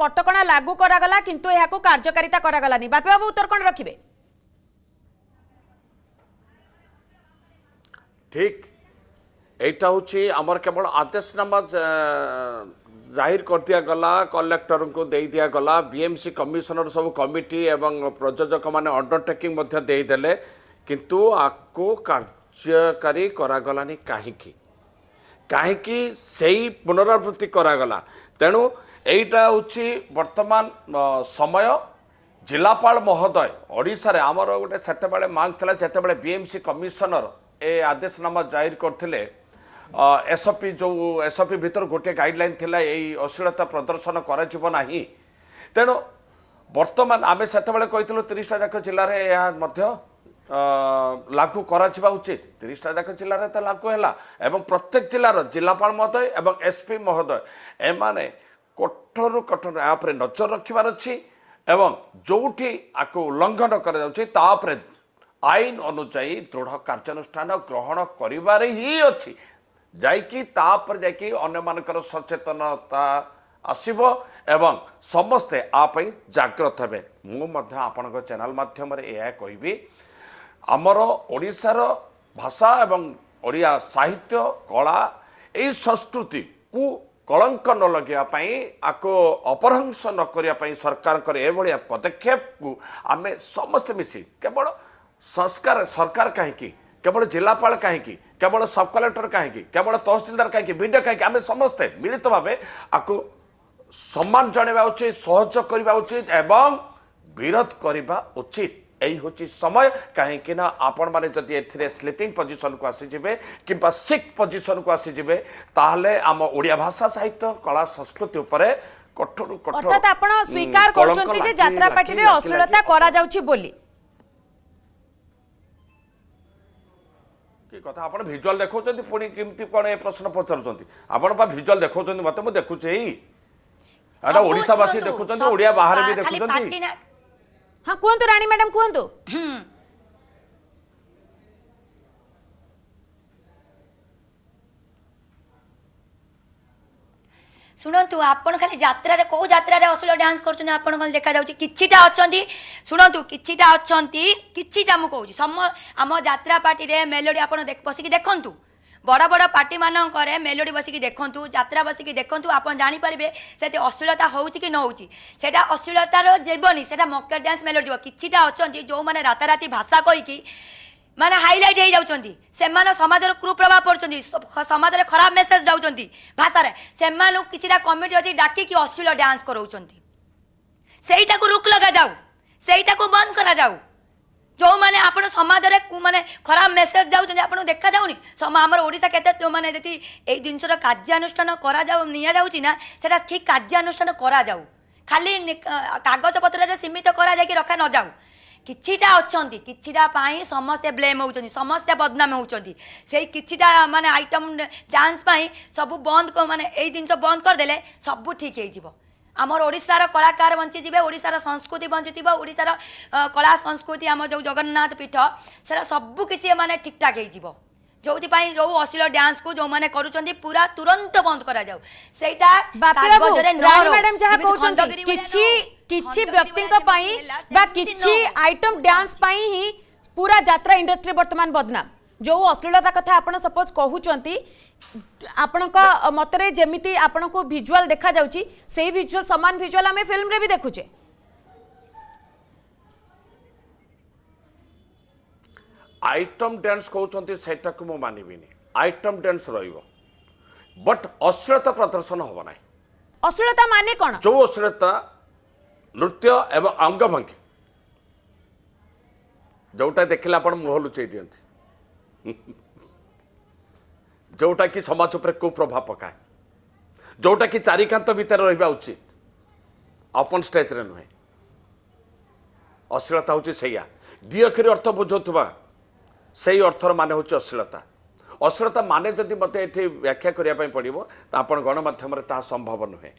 কটকা লাগু করা কিন্তু এখন কার্যকারিতা করা বাপি বাবু উত্তর কোণ রাখবে ঠিক এইটা হচ্ছে আমার কেবল আদেশ নামা জাহির করে দিগলা কলেক্টর দিয়ে গলা বিএমসি কমিশনর সব কমিটি এবং প্রযোজক মানে অন্ডরটেকিং দেইদেলে কিন্তু আকু কার্যকারী করা করাগলানি কাহিকি কাহিকি সেই পুনরাবৃত্তি করা গলা তেণু এইটা হচ্ছে বর্তমান সময় জেলাপাল মহোদয় ওড়শার আমার গোটে সেতবে মাং লা যেত বিএমসি কমিশনর এ আদেশনামা জাহির করলে এসপি যে এসপি ভিতর গোটে গাইডলাইন লা এই অশ্লীলতা প্রদর্শন করা না তেণু বর্তমান আমি সেতবে কইলু তিরিশটা যাক জেলার লাগু করা উচিত তিরিশটা যাক জেলার তো লাগু হল এবং প্রত্যেক জেলার জেলাপাল মহোদয় এবং এসপি মহোদয় এমানে କଠୋରରୁ କଠୋର ଏହା ଉପରେ ନଜର ରଖିବାର ଅଛି ଏବଂ ଯେଉଁଠି ଆକୁ ଉଲ୍ଲଙ୍ଘନ କରାଯାଉଛି ତା ଉପରେ ଆଇନ ଅନୁଯାୟୀ ଦୃଢ଼ କାର୍ଯ୍ୟାନୁଷ୍ଠାନ ଗ୍ରହଣ କରିବାରେ ହିଁ ଅଛି ଯାଇକି ତାପରେ ଯାଇକି ଅନ୍ୟମାନଙ୍କର ସଚେତନତା ଆସିବ ଏବଂ ସମସ୍ତେ ଆ ପାଇଁ ଜାଗ୍ରତ ହେବେ ମୁଁ ମଧ୍ୟ ଆପଣଙ୍କ ଚ୍ୟାନେଲ ମାଧ୍ୟମରେ ଏହା କହିବି ଆମର ଓଡ଼ିଶାର ଭାଷା ଏବଂ ଓଡ଼ିଆ ସାହିତ୍ୟ କଳା ଏହି ସଂସ୍କୃତିକୁ କଳଙ୍କ ନ ଲଗାଇବା ପାଇଁ ଆକୁ ଅପରହଂସ ନ କରିବା ପାଇଁ ସରକାରଙ୍କର ଏଭଳିଆ ପଦକ୍ଷେପକୁ ଆମେ ସମସ୍ତେ ମିଶି କେବଳ ସଂସ୍କାର ସରକାର କାହିଁକି କେବଳ ଜିଲ୍ଲାପାଳ କାହିଁକି କେବଳ ସବ୍ କଲେକ୍ଟର କାହିଁକି କେବଳ ତହସିଲଦାର କାହିଁକି ବିଡ଼ିଓ କାହିଁକି ଆମେ ସମସ୍ତେ ମିଳିତ ଭାବେ ଆକୁ ସମ୍ମାନ ଜଣାଇବା ଉଚିତ ସହଯୋଗ କରିବା ଉଚିତ ଏବଂ ବିରୋଧ କରିବା ଉଚିତ এই হচ্ছে সময় কাহিঁকি না আপন মানে যদি এতে স্লিপিং পজিশন কু আসিযে কিংবা সিক পজিশন কু আসিযে তাহলে আম ওড়িয়া ভাষা সাহিত্য কলা সংস্কৃতি উপরে কঠোর কঠোর অর্থাৎ আপনারা স্বীকার করছেন যে যাত্রা পাটিরে অশ্লীলতা করা যাচ্ছে বলি କି କଥା ଆପଣ ଭିଜୁଆଲ୍ ଦେଖାଉଛନ୍ତି ପୁଣି କେମିତି କ'ଣ ଏ ପ୍ରଶ୍ନ ପଚାରୁଛନ୍ତି ଆପଣ ବା ଭିଜୁଆଲ୍ ଦେଖାଉଛନ୍ତି ମୋତେ ମୁଁ ଦେଖୁଛି ଏଇଟା ଓଡ଼ିଶାବାସୀ ଦେଖୁଛନ୍ତି ଓଡ଼ିଆ ବାହାରେ ବି ଦେଖୁଛନ୍ତି हाँ कहतु राणी मैडम कहतु ଶୁଣନ୍ତୁ ଆପଣ ଖାଲି ଯାତ୍ରାରେ କେଉଁ ଯାତ୍ରାରେ ଅଶ୍ଳୀଳ ଡ୍ୟାନ୍ସ କରୁଛନ୍ତି ଆପଣ କ'ଣ ଦେଖାଯାଉଛି କିଛିଟା ଅଛନ୍ତି ଶୁଣନ୍ତୁ କିଛିଟା ଅଛନ୍ତି କିଛିଟା ମୁଁ କହୁଛି ସମ ଆମ ଯାତ୍ରା ପାର୍ଟିରେ ମେଲୋଡ଼ି ଆପଣ ବସିକି ଦେଖନ୍ତୁ বড় বড় পার্টি মানকরে মেলোডি বসিকি দেখন্তু যাত্রা বসিকি দেখন্তু আপনার জাঁপারে সেটি অশ্লীলতা হচ্ছে কি নৌচি সেটা অশ্লীলতার যাবনি সেটা মকেট ড্যান্স মেলোডি কিছুটা অনেক যে রাতারাতি ভাষা কইকি মানে হাইলাইট হয়ে যাচ্ছেন সে সমাজের কুপ্রভাব পড়ছেন সমাজের খারাপ মেসেজ যাচ্ছেন ভাষার সে কিছুটা কমিটি অছি ডাকি অশ্লীল ড্যান্স করছেন সেইটা রুক লগা যাও সেইটা বন্ধ করা যাও ଯେଉଁମାନେ ଆପଣ ସମାଜରେ ମାନେ ଖରାପ ମେସେଜ ଯାଉଛନ୍ତି ଆପଣଙ୍କୁ ଦେଖାଯାଉନି ଆମର ଓଡ଼ିଶା କେତେ ଯେଉଁମାନେ ଯଦି ଏଇ ଜିନିଷର କାର୍ଯ୍ୟାନୁଷ୍ଠାନ କରାଯାଉ ନିଆଯାଉଛି ନା ସେଟା ଠିକ୍ କାର୍ଯ୍ୟାନୁଷ୍ଠାନ କରାଯାଉ ଖାଲି କାଗଜପତ୍ରରେ ସୀମିତ କରାଯାଇକି ରଖା ନଯାଉ କିଛିଟା ଅଛନ୍ତି କିଛିଟା ପାଇଁ ସମସ୍ତେ ବ୍ଲେମ୍ ହେଉଛନ୍ତି ସମସ୍ତେ ବଦନାମ ହେଉଛନ୍ତି ସେଇ କିଛିଟା ମାନେ ଆଇଟମ୍ ଡାନ୍ସ ପାଇଁ ସବୁ ବନ୍ଦ ମାନେ ଏଇ ଜିନିଷ ବନ୍ଦ କରିଦେଲେ ସବୁ ଠିକ୍ ହେଇଯିବ আমার ওড়শার কলাকার বঞ্চিযে ওড়শার সংস্কৃতি বঞ্চিথিব ওড়শার কলা সংস্কৃতি আমার যে জগন্নাথ পীঠ সেটা সবুকিছি এমানে ঠিকঠাক হয়েযিব ଯେଉଁଥିପାଇଁ ଯେଉଁ ଅଶ୍ଳୀଳ ଡ୍ୟାନ୍ସକୁ ଯେଉଁମାନେ କରୁଛନ୍ତି ପୁରା ତୁରନ୍ତ ବନ୍ଦ କରାଯାଉ ସେଇଟା କିଛି କିଛି ବ୍ୟକ୍ତିଙ୍କ ପାଇଁ ବା କିଛି ଆଇଟମ ଡ୍ୟାନ୍ସ ପାଇଁ ହିଁ ପୁରା ଯାତ୍ରା ଇଣ୍ଡଷ୍ଟ୍ରି ବର୍ତ୍ତମାନ ବଦନାମ जो अश्लीलता कथा आपण सपोज कहते आपण मतरे जमी आपण को भिजुआल देखा जाऊँगी सामान भिजुआल आम फिल्म रे भी देखुचे आइटम डांस कहते सेटा को मुझे आइटम डांस बट अश्लीलता प्रदर्शन हम ना अश्लीलता माने कौन जो अश्लीलता नृत्य एवं अंगभंगी जोटा देखे आप मुह लुचे दिखती ଯେଉଁଟାକି ସମାଜ ଉପରେ କୁପ୍ରଭାବ ପକାଏ ଯେଉଁଟାକି ଚାରିକାନ୍ତ ଭିତରେ ରହିବା ଉଚିତ ଅପନ୍ ଷ୍ଟେଜ୍ରେ ନୁହେଁ ଅଶ୍ଳୀଳତା ହେଉଛି ସେଇଆ ଦୁଇ ଅକ୍ଷର ଅର୍ଥ ବୁଝାଉଥିବା ସେଇ ଅର୍ଥର ମାନେ ହେଉଛି ଅଶ୍ଳୀଳତା ଅଶ୍ଳୀଳତା ମାନେ ଯଦି ମୋତେ ଏଠି ବ୍ୟାଖ୍ୟା କରିବା ପାଇଁ ପଡ଼ିବ ତ ଆପଣ ଗଣମାଧ୍ୟମରେ ତାହା ସମ୍ଭବ ନୁହେଁ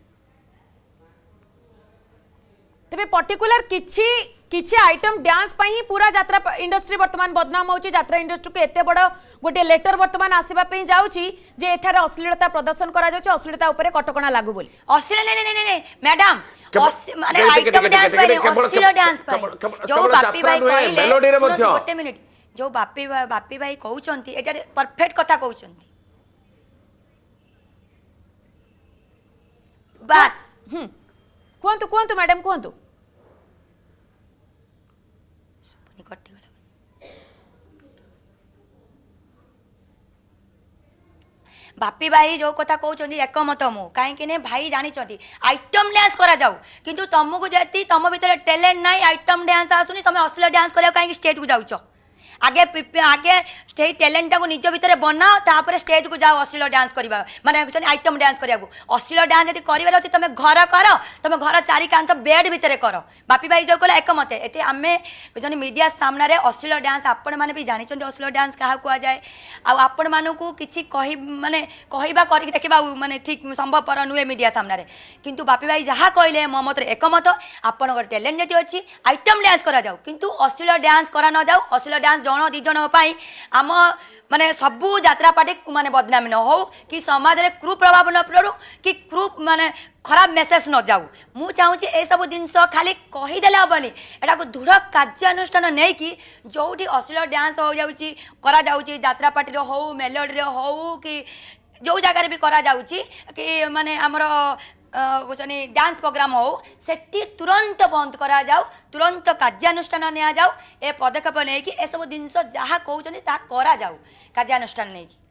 ତେବେ ପର୍ଟିକୁଲାର କିଛି କିଛି ଆଇଟମ୍ ଡ୍ୟାନ୍ସ ପାଇଁ ହିଁ ପୁରା ଯାତ୍ରା ଇଣ୍ଡଷ୍ଟ୍ରି ବର୍ତ୍ତମାନ ବଦନାମ ହେଉଛି ଯାତ୍ରା ଇଣ୍ଡଷ୍ଟ୍ରିକୁ ଏତେ ବଡ଼ ଗୋଟିଏ ଲେଟର ବର୍ତ୍ତମାନ ଆସିବା ପାଇଁ ଯାଉଛି ଯେ ଏଠାରେ ଅଶ୍ଳୀଳତା ପ୍ରଦର୍ଶନ କରାଯାଉଛି ଅଶ୍ଳୀଳତା ଉପରେ କଟକଣା ଲାଗୁ ବୋଲି ଅଶ୍ଳୀଳ ନାଇଁ ନାଇଁ ନାଇଁ ମ୍ୟାଡାମ୍ ମାନେ ଆଇଟମ୍ ଡ୍ୟାନ୍ସ ପାଇଁ ଅଶ୍ଳୀଳ ଡ୍ୟାନ୍ସ ପାଇଁ ଯୋଉ ବାପି ଭାଇ କହିଲେ ଗୋଟେ ମିନିଟ୍ ଯୋଉ ବାପି ବାପି ଭାଇ କହୁଛନ୍ତି ଏଠାରେ ପରଫେକ୍ଟ କଥା କହୁଛନ୍ତି ବାସ୍ କୁହନ୍ତୁ କୁହନ୍ତୁ ମ୍ୟାଡାମ୍ କୁହନ୍ତୁ ବାପି ଭାଇ ଯେଉଁ କଥା କହୁଛନ୍ତି ଏକମତ ମୁଁ କାହିଁକି ନା ଭାଇ ଜାଣିଛନ୍ତି ଆଇଟମ୍ ଡ୍ୟାନ୍ସ କରାଯାଉ କିନ୍ତୁ ତମକୁ ଯଦି ତମ ଭିତରେ ଟ୍ୟାଲେଣ୍ଟ ନାହିଁ ଆଇଟମ୍ ଡ୍ୟାନ୍ସ ଆସୁନି ତମେ ଅଶ୍ଳୀଳ ଡ୍ୟାନ୍ସ କରିବାକୁ କାହିଁକି ଷ୍ଟେଜ୍କୁ ଯାଉଛ আগে আগে সেই ট্যালেন্টটাকে নিজ ভিতরে বনাও তাপরে স্টেজকু যাও অশ্লীল ডান্স করা মানে আইটম ডান্স করা অশ্লীল ডান্স যদি করবার অছি তুমি ঘর কর তুমি ঘর চারি কাঁচ বেড ভিতরে কর বাপি ভাই যে কলে একমতে এটি আমি জন মিডিয়া সামনারে অশ্লীল ডান্স আপন মানে বি জাঁচান অশ্লীল ডান্স কাহা কুযায় আপন মানুষ কিছু কহি মানে কহবা করি দেখা মানে ঠিক সম্ভবপর নুয়ে মিডিয়া সামনারে কিন্তু বাপি ভাই যা কহিলেন মো মতরে একমত আপনার ট্যালেন্ট যদি অছি আইটম ডান্স করা যাও কিন্তু অশ্লীল ডান্স করা ন যাও অশ্লীল ডান্স ଜଣ ଦୁଇ ଜଣଙ୍କ ପାଇଁ ଆମ ମାନେ ସବୁ ଯାତ୍ରା ପାର୍ଟି ମାନେ ବଦନାମୀ ନ ହେଉ କି ସମାଜରେ କୁପ୍ରଭାବ ନ ପଡ଼ୁ କି କୃ ମାନେ ଖରାପ ମେସେଜ ନ ଯାଉ ମୁଁ ଚାହୁଁଛି ଏସବୁ ଜିନିଷ ଖାଲି କହିଦେଲେ ହେବନି ଏଟାକୁ ଦୃଢ଼ କାର୍ଯ୍ୟାନୁଷ୍ଠାନ ନେଇକି ଯେଉଁଠି ଅଶ୍ଳୀଳ ଡ୍ୟାନ୍ସ ହୋଇଯାଉଛି କରାଯାଉଛି ଯାତ୍ରା ପାର୍ଟିର ହେଉ ମେଲୋଡ଼ିରେ ହେଉ କି ଯେଉଁ ଜାଗାରେ ବି କରାଯାଉଛି କି ମାନେ ଆମର କହୁଛନ୍ତି ଡ୍ୟାନ୍ସ ପ୍ରୋଗ୍ରାମ ହେଉ ସେଠି ତୁରନ୍ତ ବନ୍ଦ କରାଯାଉ ତୁରନ୍ତ କାର୍ଯ୍ୟାନୁଷ୍ଠାନ ନିଆଯାଉ ଏ ପଦକ୍ଷେପ ନେଇକି ଏସବୁ ଜିନିଷ ଯାହା କହୁଛନ୍ତି ତାହା କରାଯାଉ କାର୍ଯ୍ୟାନୁଷ୍ଠାନ ନେଇକି